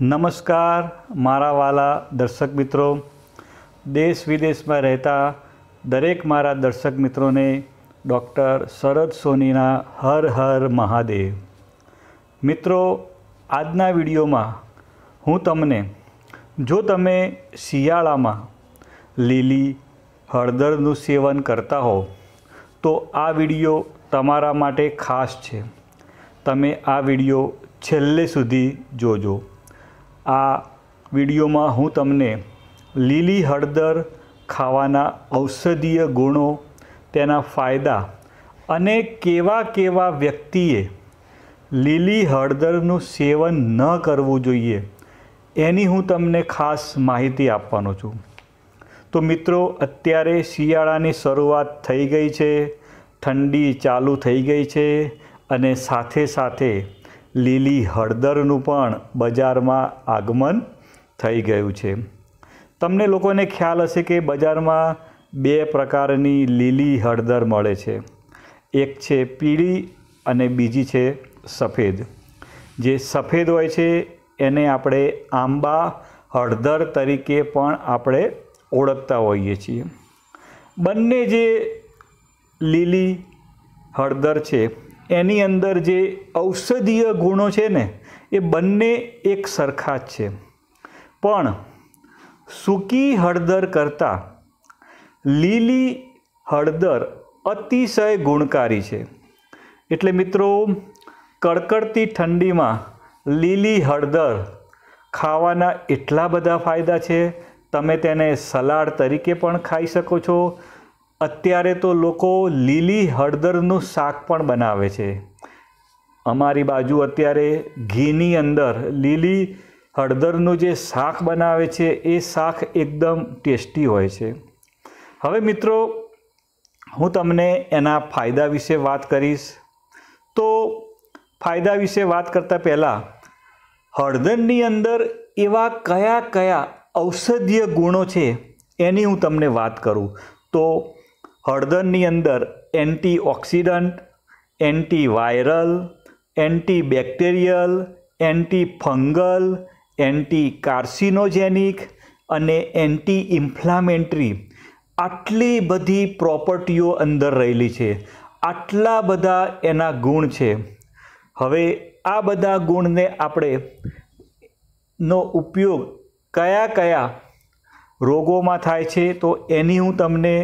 નમસ્કાર મારા વાલા દર્શક મિત્રો દેશ વિદેશમાં રહેતા દરેક મારા દર્શક મિત્રોને ડૉક્ટર શરદ સોનીના હર હર મહાદેવ મિત્રો આજના વિડીયોમાં હું તમને જો તમે શિયાળામાં લીલી હળદરનું સેવન કરતા હો તો આ વિડીયો તમારા માટે ખાસ છે તમે આ વિડીયો છેલ્લે સુધી જોજો આ વિડીયોમાં હું તમને લીલી હળદર ખાવાના ઔષધીય ગુણો તેના ફાયદા અને કેવા કેવા વ્યક્તિએ લીલી હળદરનું સેવન ન કરવું જોઈએ એની હું તમને ખાસ માહિતી આપવાનો છું તો મિત્રો અત્યારે શિયાળાની શરૂઆત થઈ ગઈ છે ઠંડી ચાલુ થઈ ગઈ છે અને સાથે સાથે લીલી હળદરનું પણ બજારમાં આગમન થઈ ગયું છે તમને લોકોને ખ્યાલ હશે કે બજારમાં બે પ્રકારની લીલી હળદર મળે છે એક છે પીળી અને બીજી છે સફેદ જે સફેદ હોય છે એને આપણે આંબા હળદર તરીકે પણ આપણે ઓળખતા હોઈએ છીએ બંને જે લીલી હળદર છે એની અંદર જે ઔષધીય ગુણો છે ને એ બંને એક સરખા જ છે પણ સૂકી હળદર કરતાં લીલી હળદર અતિશય ગુણકારી છે એટલે મિત્રો કડકડતી ઠંડીમાં લીલી હળદર ખાવાના એટલા બધા ફાયદા છે તમે તેને સલાડ તરીકે પણ ખાઈ શકો છો અત્યારે તો લોકો લીલી હળદરનું શાક પણ બનાવે છે અમારી બાજુ અત્યારે ઘીની અંદર લીલી હળદરનું જે શાક બનાવે છે એ શાક એકદમ ટેસ્ટી હોય છે હવે મિત્રો હું તમને એના ફાયદા વિશે વાત કરીશ તો ફાયદા વિશે વાત કરતાં પહેલાં હળદરની અંદર એવા કયા કયા ઔષધીય ગુણો છે એની હું તમને વાત કરું તો હળદરની અંદર antioxidant antiviral antibacterial anti anticarcinogenic અને એન્ટી ઇન્ફ્લામેન્ટરી આટલી બધી પ્રોપર્ટીઓ અંદર રહેલી છે આટલા બધા એના ગુણ છે હવે આ બધા ગુણને આપણે નો ઉપયોગ કયા કયા રોગોમાં થાય છે તો એની હું તમને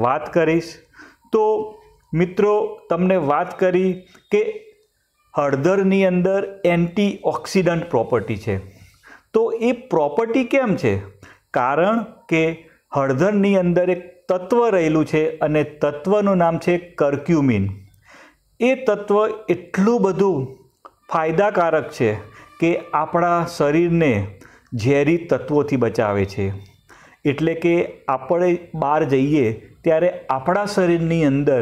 વાત કરીશ તો મિત્રો તમને વાત કરી કે હળદરની અંદર એન્ટી ઓક્સિડન્ટ પ્રોપર્ટી છે તો એ પ્રોપર્ટી કેમ છે કારણ કે હળદરની અંદર એક તત્વ રહેલું છે અને તત્વનું નામ છે કર્ક્યુમિન એ તત્વ એટલું બધું ફાયદાકારક છે કે આપણા શરીરને ઝેરી તત્વોથી બચાવે છે એટલે કે આપણે બહાર જઈએ ત્યારે આપણા શરીરની અંદર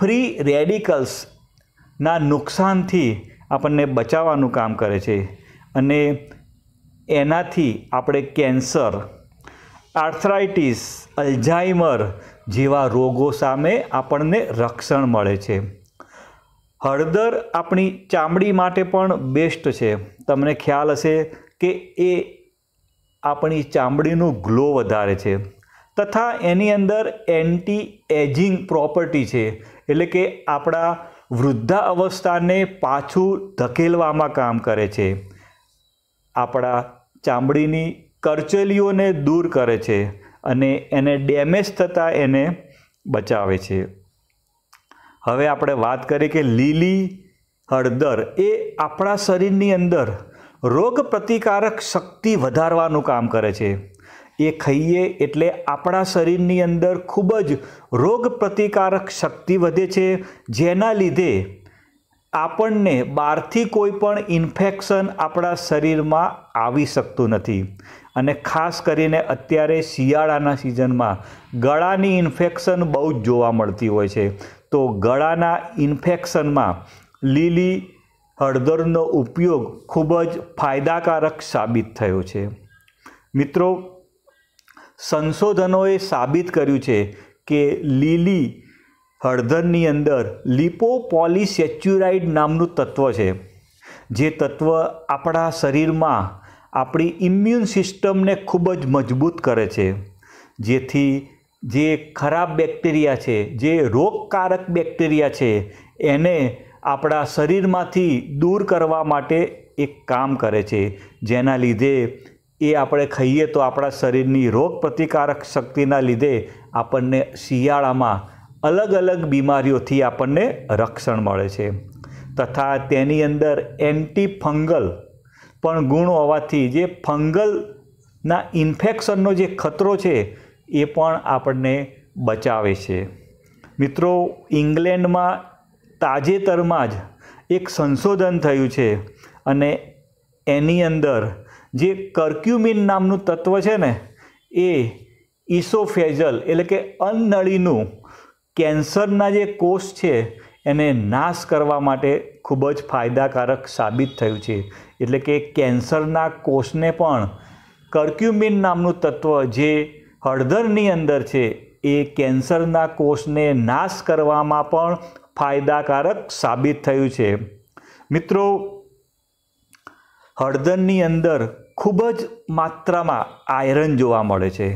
ફ્રી રેડિકલ્સના નુકસાનથી આપણને બચાવવાનું કામ કરે છે અને એનાથી આપણે કેન્સર આર્થરાઇટીસ અલ્ઝાઇમર જેવા રોગો સામે આપણને રક્ષણ મળે છે હળદર આપણી ચામડી માટે પણ બેસ્ટ છે તમને ખ્યાલ હશે કે એ આપણી ચામડીનું ગ્લો વધારે છે તથા એની અંદર એન્ટી એજિંગ પ્રોપર્ટી છે એટલે કે આપણા વૃદ્ધા અવસ્થાને પાછું ધકેલવામાં કામ કરે છે આપણા ચામડીની કરચલીઓને દૂર કરે છે અને એને ડેમેજ થતાં એને બચાવે છે હવે આપણે વાત કરીએ કે લીલી હળદર એ આપણા શરીરની અંદર રોગ પ્રતિકારક શક્તિ વધારવાનું કામ કરે છે એ ખાઈએ એટલે આપણા શરીરની અંદર ખૂબ જ રોગ પ્રતિકારક શક્તિ વધે છે જેના લીધે આપણને બહારથી કોઈ પણ ઇન્ફેક્શન આપણા શરીરમાં આવી શકતું નથી અને ખાસ કરીને અત્યારે શિયાળાના સિઝનમાં ગળાની ઇન્ફેક્શન બહુ જ જોવા મળતી હોય છે તો ગળાના ઇન્ફેક્શનમાં લીલી હળદરનો ઉપયોગ ખૂબ જ ફાયદાકારક સાબિત થયો છે મિત્રો સંશોધનોએ સાબિત કર્યું છે કે લીલી હળદરની અંદર લિપોપોલિસેચ્યુરાઇડ નામનું તત્વ છે જે તત્વ આપણા શરીરમાં આપણી ઇમ્યુન સિસ્ટમને ખૂબ જ મજબૂત કરે છે જેથી જે ખરાબ બેક્ટેરિયા છે જે રોગકારક બેક્ટેરિયા છે એને આપણા શરીરમાંથી દૂર કરવા માટે એક કામ કરે છે જેના લીધે એ આપણે ખાઈએ તો આપણા શરીરની રોગ પ્રતિકારક શક્તિના લીધે આપણને શિયાળામાં અલગ અલગ બીમારીઓથી આપણને રક્ષણ મળે છે તથા તેની અંદર એન્ટી ફંગલ પણ ગુણ હોવાથી જે ફંગલના ઇન્ફેક્શનનો જે ખતરો છે એ પણ આપણને બચાવે છે મિત્રો ઇંગ્લેન્ડમાં તાજેતરમાં જ એક સંશોધન થયું છે અને એની અંદર જે કર્ક્યુમિન નામનું તત્વ છે ને એ ઇસોફેજલ એટલે કે અન્નળીનું કેન્સરના જે કોષ છે એને નાશ કરવા માટે ખૂબ જ ફાયદાકારક સાબિત થયું છે એટલે કે કેન્સરના કોષને પણ કર્ક્યુમિન નામનું તત્વ જે હળદરની અંદર છે એ કેન્સરના કોષને નાશ કરવામાં પણ ફાયદાકારક સાબિત થયું છે મિત્રો હળદરની અંદર ખૂબ જ માત્રામાં આયરન જોવા મળે છે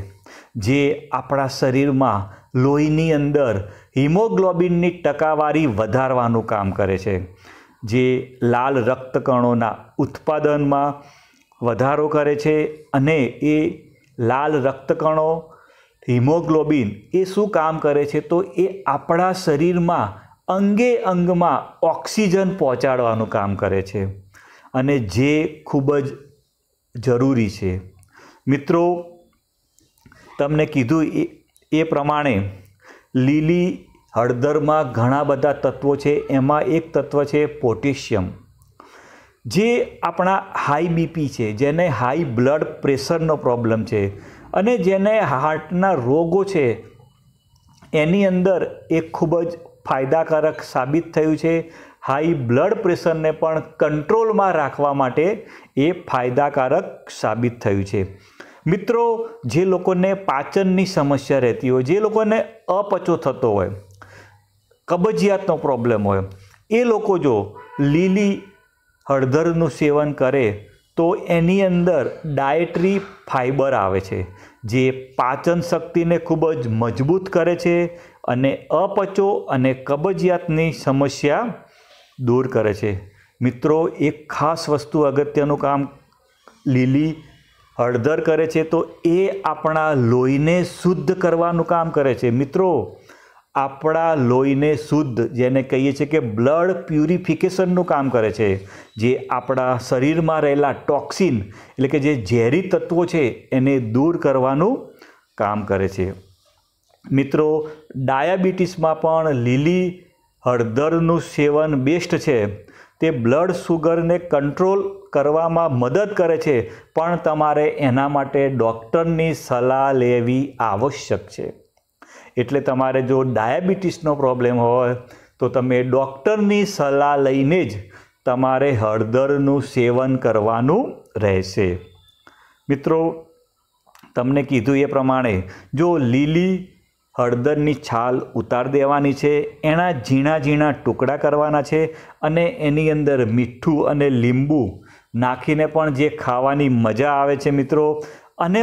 જે આપણા શરીરમાં લોહીની અંદર હિમોગ્લોબિનની ટકાવારી વધારવાનું કામ કરે છે જે લાલ રક્તકણોના ઉત્પાદનમાં વધારો કરે છે અને એ લાલ રક્તકણો હિમોગ્લોબિન એ શું કામ કરે છે તો એ આપણા શરીરમાં અંગે અંગમાં ઓક્સિજન પહોંચાડવાનું કામ કરે છે અને જે ખૂબ જ જરૂરી છે મિત્રો તમને કીધું એ એ પ્રમાણે લીલી હળદરમાં ઘણા બધા તત્વો છે એમાં એક તત્વ છે પોટેશિયમ જે આપણા હાઈ બીપી છે જેને હાઈ બ્લડ પ્રેશરનો પ્રોબ્લેમ છે અને જેને હાર્ટના રોગો છે એની અંદર એ ખૂબ જ ફાયદાકારક સાબિત થયું છે હાઈ બ્લડ પ્રેશરને પણ કંટ્રોલમાં રાખવા માટે એ ફાયદાકારક સાબિત થયું છે મિત્રો જે લોકોને પાચનની સમસ્યા રહેતી હોય જે લોકોને અપચો થતો હોય કબજિયાતનો પ્રોબ્લેમ હોય એ લોકો જો લીલી હળદરનું સેવન કરે તો એની અંદર ડાયટરી ફાઇબર આવે છે જે પાચન શક્તિને ખૂબ જ મજબૂત કરે છે અને અપચો અને કબજિયાતની સમસ્યા દૂર કરે છે મિત્રો એક ખાસ વસ્તુ અગત્યનું કામ લીલી હળદર કરે છે તો એ આપણા લોહીને શુદ્ધ કરવાનું કામ કરે છે મિત્રો આપણા લોહીને શુદ્ધ જેને કહીએ છીએ કે બ્લડ પ્યુરિફિકેશનનું કામ કરે છે જે આપણા શરીરમાં રહેલા ટોક્સિન એટલે કે જે ઝેરી તત્વો છે એને દૂર કરવાનું કામ કરે છે મિત્રો ડાયાબિટીસમાં પણ લીલી હળદરનું સેવન બેસ્ટ છે તે બ્લડ સુગરને કંટ્રોલ કરવામાં મદદ કરે છે પણ તમારે એના માટે ડૉક્ટરની સલાહ લેવી આવશ્યક છે એટલે તમારે જો ડાયાબિટીસનો પ્રોબ્લેમ હોય તો તમે ડૉક્ટરની સલાહ લઈને જ તમારે હળદરનું સેવન કરવાનું રહેશે મિત્રો તમને કીધું એ પ્રમાણે જો લીલી હળદરની છાલ ઉતારી દેવાની છે એના ઝીણા ઝીણા ટુકડા કરવાના છે અને એની અંદર મીઠું અને લીંબુ નાખીને પણ જે ખાવાની મજા આવે છે મિત્રો અને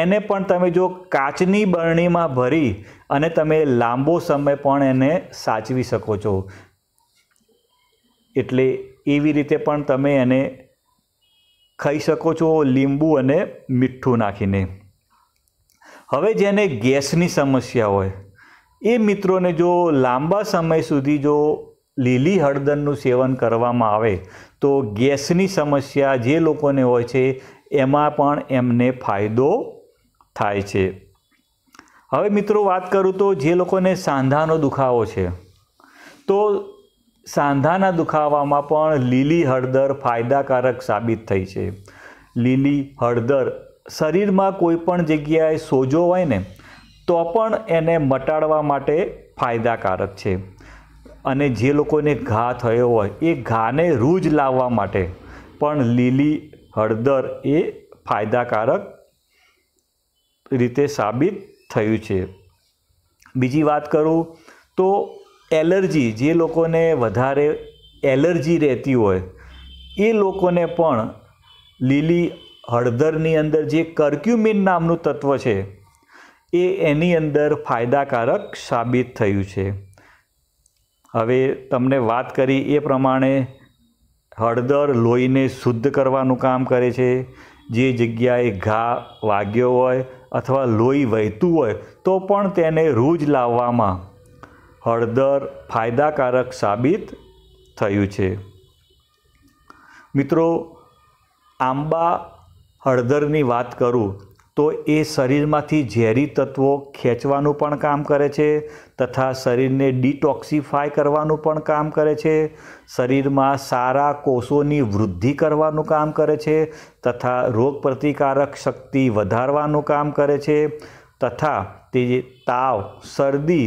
એને પણ તમે જો કાચની બરણીમાં ભરી અને તમે લાંબો સમય પણ એને સાચવી શકો છો એટલે એવી રીતે પણ તમે એને ખાઈ શકો છો લીંબુ અને મીઠું નાખીને હવે જેને ગેસની સમસ્યા હોય એ મિત્રોને જો લાંબા સમય સુધી જો લીલી હળદરનું સેવન કરવામાં આવે તો ગેસની સમસ્યા જે લોકોને હોય છે એમાં પણ એમને ફાયદો થાય છે હવે મિત્રો વાત કરું તો જે લોકોને સાંધાનો દુખાવો છે તો સાંધાના દુખાવામાં પણ લીલી હળદર ફાયદાકારક સાબિત થઈ છે લીલી હળદર શરીરમાં કોઈ પણ જગ્યાએ સોજો હોય ને તો પણ એને મટાડવા માટે ફાયદાકારક છે અને જે લોકોને ઘા થયો હોય એ ઘાને રૂજ લાવવા માટે પણ લીલી હળદર એ ફાયદાકારક રીતે સાબિત થયું છે બીજી વાત કરું તો એલર્જી જે લોકોને વધારે એલર્જી રહેતી હોય એ લોકોને પણ લીલી હળદરની અંદર જે કર્ક્યુમિન નામનું તત્વ છે એ એની અંદર ફાયદાકારક સાબિત થયું છે હવે તમને વાત કરી એ પ્રમાણે હળદર લોહીને શુદ્ધ કરવાનું કામ કરે છે જે જગ્યાએ ઘા વાગ્યો હોય અથવા લોહી વહેતું હોય તો પણ તેને રૂજ લાવવામાં હળદર ફાયદાકારક સાબિત થયું છે મિત્રો આંબા હળદરની વાત કરું તો એ શરીરમાંથી ઝેરી તત્વો ખેંચવાનું પણ કામ કરે છે તથા શરીરને ડિટોક્સિફાય કરવાનું પણ કામ કરે છે શરીરમાં સારા કોષોની વૃદ્ધિ કરવાનું કામ કરે છે તથા રોગ પ્રતિકારક શક્તિ વધારવાનું કામ કરે છે તથા તે તાવ શરદી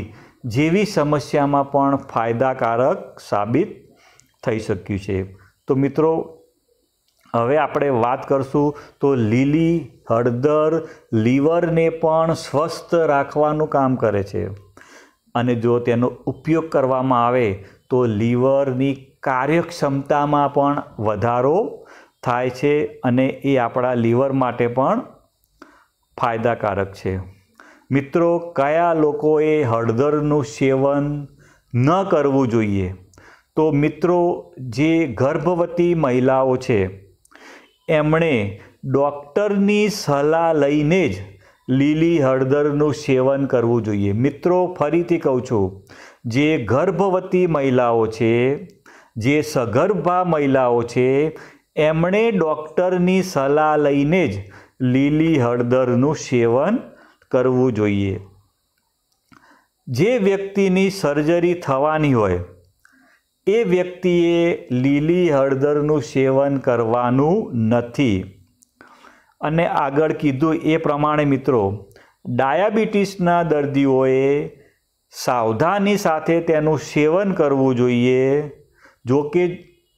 જેવી સમસ્યામાં પણ ફાયદાકારક સાબિત થઈ શક્યું છે તો મિત્રો હવે આપણે વાત કરશું તો લીલી હળદર લીવરને પણ સ્વસ્થ રાખવાનું કામ કરે છે અને જો તેનો ઉપયોગ કરવામાં આવે તો લીવરની કાર્યક્ષમતામાં પણ વધારો થાય છે અને એ આપણા લીવર માટે પણ ફાયદાકારક છે મિત્રો કયા લોકોએ હળદરનું સેવન ન કરવું જોઈએ તો મિત્રો જે ગર્ભવતી મહિલાઓ છે એમણે ડૉક્ટરની સલાહ લઈને જ લીલી હળદરનું સેવન કરવું જોઈએ મિત્રો ફરીથી કહું છું જે ગર્ભવતી મહિલાઓ છે જે સગર્ભા મહિલાઓ છે એમણે ડૉક્ટરની સલાહ લઈને જ લીલી હળદરનું સેવન કરવું જોઈએ જે વ્યક્તિની સર્જરી થવાની હોય એ વ્યક્તિએ લીલી હળદરનું સેવન કરવાનું નથી અને આગળ કીધું એ પ્રમાણે મિત્રો ડાયાબિટીસના દર્દીઓએ સાવધાની સાથે તેનું સેવન કરવું જોઈએ જો કે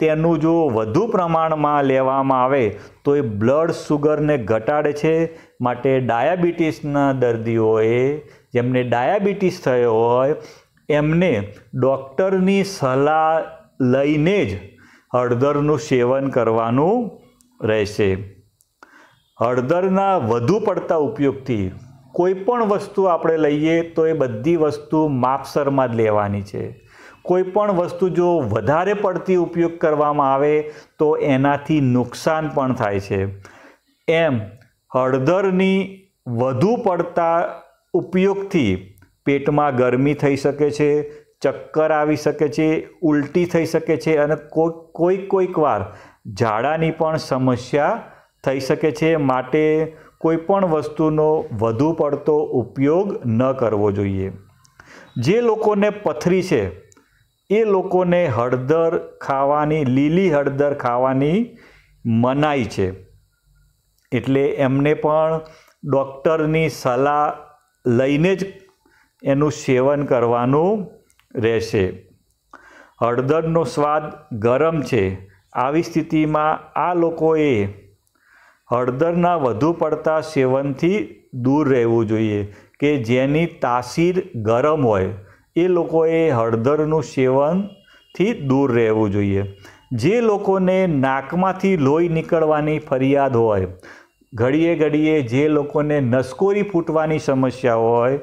તેનું જો વધુ પ્રમાણમાં લેવામાં આવે તો એ બ્લડ સુગરને ઘટાડે છે માટે ડાયાબિટીસના દર્દીઓએ જેમને ડાયાબિટીસ થયો હોય એમને ડૉક્ટરની સલાહ લઈને જ હળદરનું સેવન કરવાનું રહેશે હળદરના વધુ પડતા ઉપયોગથી કોઈ પણ વસ્તુ આપણે લઈએ તો એ બધી વસ્તુ માપસરમાં જ લેવાની છે કોઈ પણ વસ્તુ જો વધારે પડતી ઉપયોગ કરવામાં આવે તો એનાથી નુકસાન પણ થાય છે એમ હળદરની વધુ પડતા ઉપયોગથી પેટમાં ગરમી થઈ શકે છે ચક્કર આવી શકે છે ઉલટી થઈ શકે છે અને કોઈક કોઈક વાર ઝાડાની પણ સમસ્યા થઈ શકે છે માટે કોઈ પણ વસ્તુનો વધુ પડતો ઉપયોગ ન કરવો જોઈએ જે લોકોને પથરી છે એ લોકોને હળદર ખાવાની લીલી હળદર ખાવાની મનાઈ છે એટલે એમને પણ ડૉક્ટરની સલાહ લઈને જ એનું સેવન કરવાનું રહેશે હળદરનો સ્વાદ ગરમ છે આવી સ્થિતિમાં આ લોકોએ હળદરના વધુ પડતા સેવનથી દૂર રહેવું જોઈએ કે જેની તાસીર ગરમ હોય એ લોકોએ હળદરનું સેવનથી દૂર રહેવું જોઈએ જે લોકોને નાકમાંથી લોહી નીકળવાની ફરિયાદ હોય ઘડીએ ઘડીએ જે લોકોને નસકોરી ફૂટવાની સમસ્યા હોય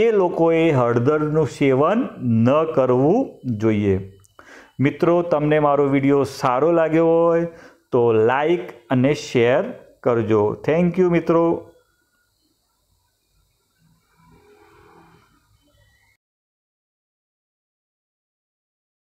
એ લોકોએ હળદરનું સેવન ન કરવું જોઈએ મિત્રો તમને મારો વિડીયો સારો લાગ્યો હોય તો લાઈક અને શેર કરજો થેન્ક યુ મિત્રો